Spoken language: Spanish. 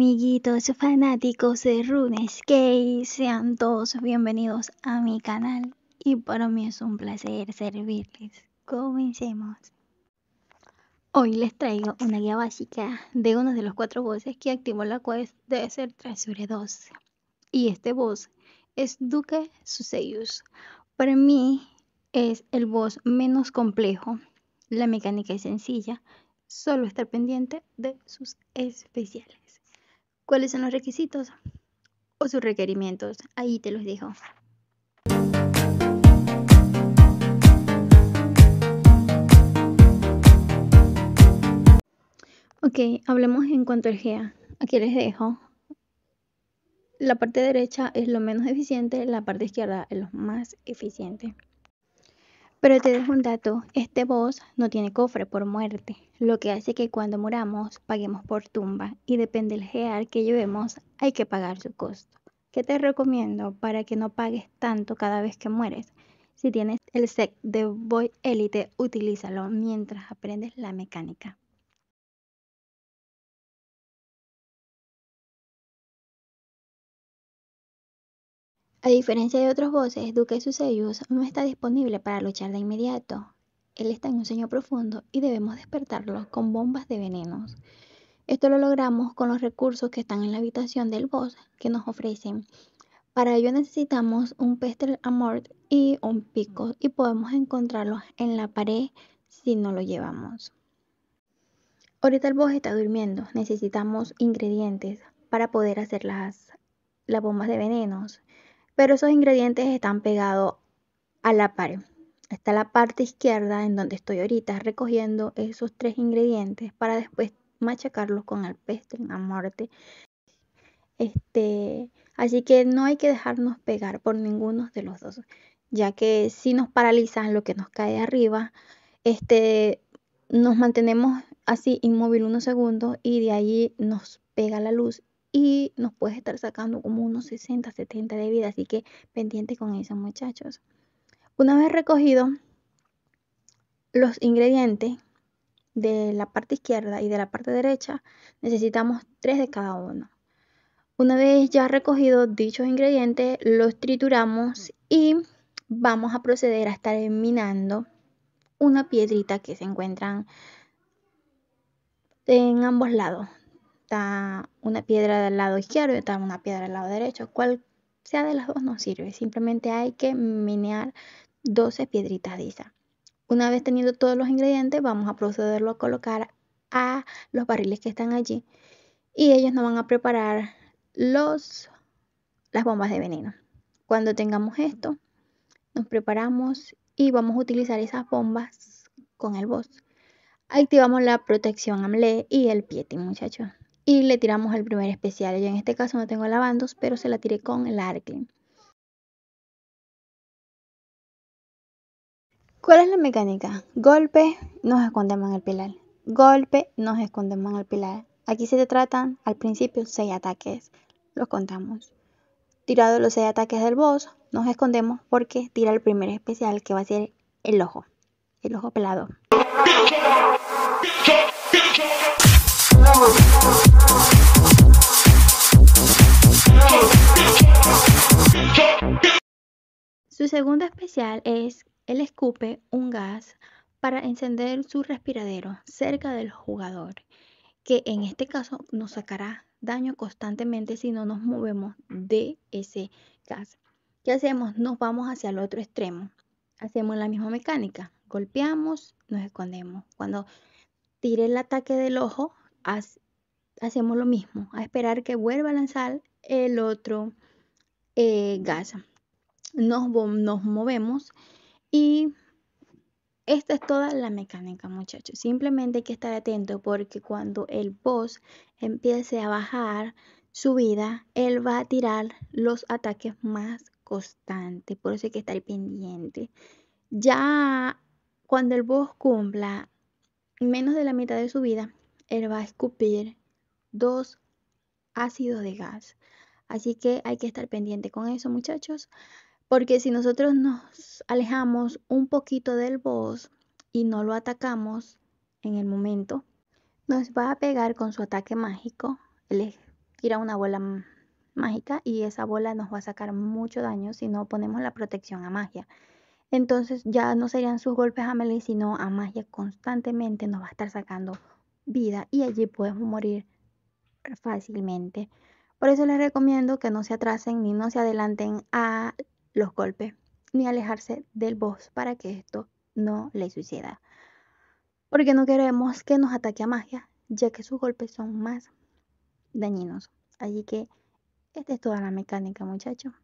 amiguitos, fanáticos de RuneScape, sean todos bienvenidos a mi canal y para mí es un placer servirles. Comencemos. Hoy les traigo una guía básica de uno de los cuatro voces que activó la quest de ser Treasure 2 y este voz es Duque Suseius. Para mí es el voz menos complejo, la mecánica es sencilla, solo estar pendiente de sus especiales cuáles son los requisitos o sus requerimientos. Ahí te los dejo. Ok, hablemos en cuanto al GEA. Aquí les dejo. La parte derecha es lo menos eficiente, la parte izquierda es lo más eficiente. Pero te dejo un dato, este boss no tiene cofre por muerte, lo que hace que cuando muramos paguemos por tumba y depende del gear que llevemos hay que pagar su costo. ¿Qué te recomiendo para que no pagues tanto cada vez que mueres? Si tienes el set de Void Elite, utilízalo mientras aprendes la mecánica. A diferencia de otros voces, Duque sellos no está disponible para luchar de inmediato. Él está en un sueño profundo y debemos despertarlo con bombas de venenos. Esto lo logramos con los recursos que están en la habitación del boss que nos ofrecen. Para ello necesitamos un pestel amort y un pico y podemos encontrarlos en la pared si no lo llevamos. Ahorita el boss está durmiendo. Necesitamos ingredientes para poder hacer las, las bombas de venenos pero esos ingredientes están pegados a la pared. Está la parte izquierda en donde estoy ahorita recogiendo esos tres ingredientes para después machacarlos con el en la muerte. Este, así que no hay que dejarnos pegar por ninguno de los dos, ya que si nos paralizan lo que nos cae arriba, este, nos mantenemos así inmóvil unos segundos y de allí nos pega la luz y nos puedes estar sacando como unos 60, 70 de vida, así que pendiente con eso muchachos. Una vez recogidos los ingredientes de la parte izquierda y de la parte derecha, necesitamos tres de cada uno. Una vez ya recogidos dichos ingredientes, los trituramos y vamos a proceder a estar minando una piedrita que se encuentran en ambos lados una piedra del lado izquierdo y está una piedra del lado derecho. Cual sea de las dos no sirve. Simplemente hay que minear 12 piedritas de Una vez teniendo todos los ingredientes, vamos a procederlo a colocar a los barriles que están allí. Y ellos nos van a preparar los, las bombas de veneno. Cuando tengamos esto, nos preparamos y vamos a utilizar esas bombas con el boss. Activamos la protección AMLE y el Pieti, muchachos y le tiramos el primer especial. Yo en este caso no tengo lavandos, pero se la tiré con el Arklin. ¿Cuál es la mecánica? Golpe, nos escondemos en el pilar. Golpe, nos escondemos en el pilar. Aquí se te tratan al principio seis ataques. Los contamos. Tirado los seis ataques del boss, nos escondemos porque tira el primer especial que va a ser el ojo. El ojo pelado. segundo especial es el escupe un gas para encender su respiradero cerca del jugador, que en este caso nos sacará daño constantemente si no nos movemos de ese gas. ¿Qué hacemos? Nos vamos hacia el otro extremo. Hacemos la misma mecánica. Golpeamos, nos escondemos. Cuando tire el ataque del ojo, hacemos lo mismo, a esperar que vuelva a lanzar el otro eh, gas nos, movemos y esta es toda la mecánica, muchachos. Simplemente hay que estar atento porque cuando el boss empiece a bajar su vida, él va a tirar los ataques más constantes. Por eso hay que estar pendiente. Ya cuando el boss cumpla menos de la mitad de su vida, él va a escupir dos ácidos de gas. Así que hay que estar pendiente con eso, muchachos. Porque si nosotros nos alejamos un poquito del boss y no lo atacamos en el momento, nos va a pegar con su ataque mágico. Él tira una bola mágica y esa bola nos va a sacar mucho daño si no ponemos la protección a magia. Entonces ya no serían sus golpes a melee, sino a magia constantemente nos va a estar sacando vida y allí podemos morir fácilmente. Por eso les recomiendo que no se atrasen ni no se adelanten a los golpes ni alejarse del boss para que esto no le suicida. Porque no queremos que nos ataque a magia, ya que sus golpes son más dañinos. Así que esta es toda la mecánica, muchachos.